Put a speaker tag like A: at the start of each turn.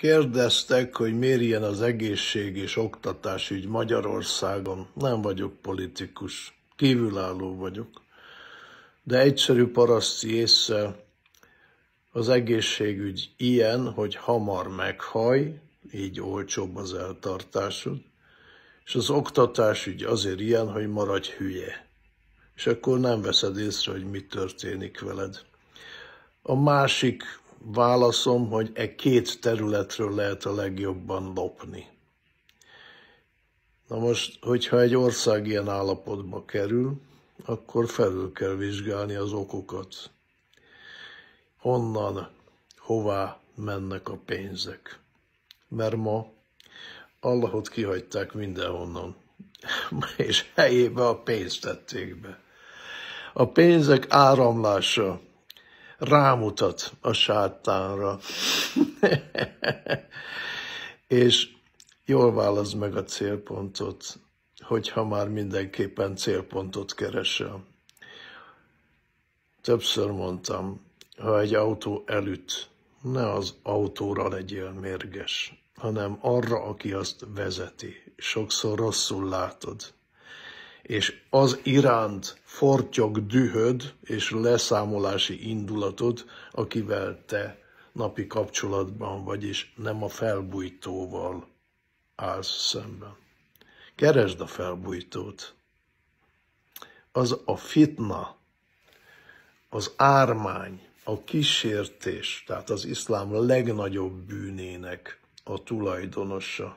A: Kérdeztek, hogy ilyen az egészség és oktatás, ügy Magyarországon. Nem vagyok politikus, kívülálló vagyok. De egyszerű paraszti észre az egészségügy ilyen, hogy hamar meghaj, így olcsóbb az eltartásod, és az oktatás ügy azért ilyen, hogy maradj hülye. És akkor nem veszed észre, hogy mi történik veled. A másik válaszom, hogy e két területről lehet a legjobban lopni. Na most, hogyha egy ország ilyen állapotba kerül, akkor felül kell vizsgálni az okokat. Honnan, hová mennek a pénzek. Mert ma Allahot kihagyták mindenhonnan, és helyébe a pénzt tették be. A pénzek áramlása rámutat a sátánra. és jól válasz meg a célpontot, hogyha már mindenképpen célpontot keresel. Többször mondtam, ha egy autó előtt, ne az autóra legyél mérges, hanem arra, aki azt vezeti. Sokszor rosszul látod és az iránt fortyog dühöd és leszámolási indulatod, akivel te napi kapcsolatban vagy, és nem a felbújtóval állsz szemben. Keresd a felbújtót. Az a fitna, az ármány, a kísértés, tehát az iszlám legnagyobb bűnének a tulajdonosa.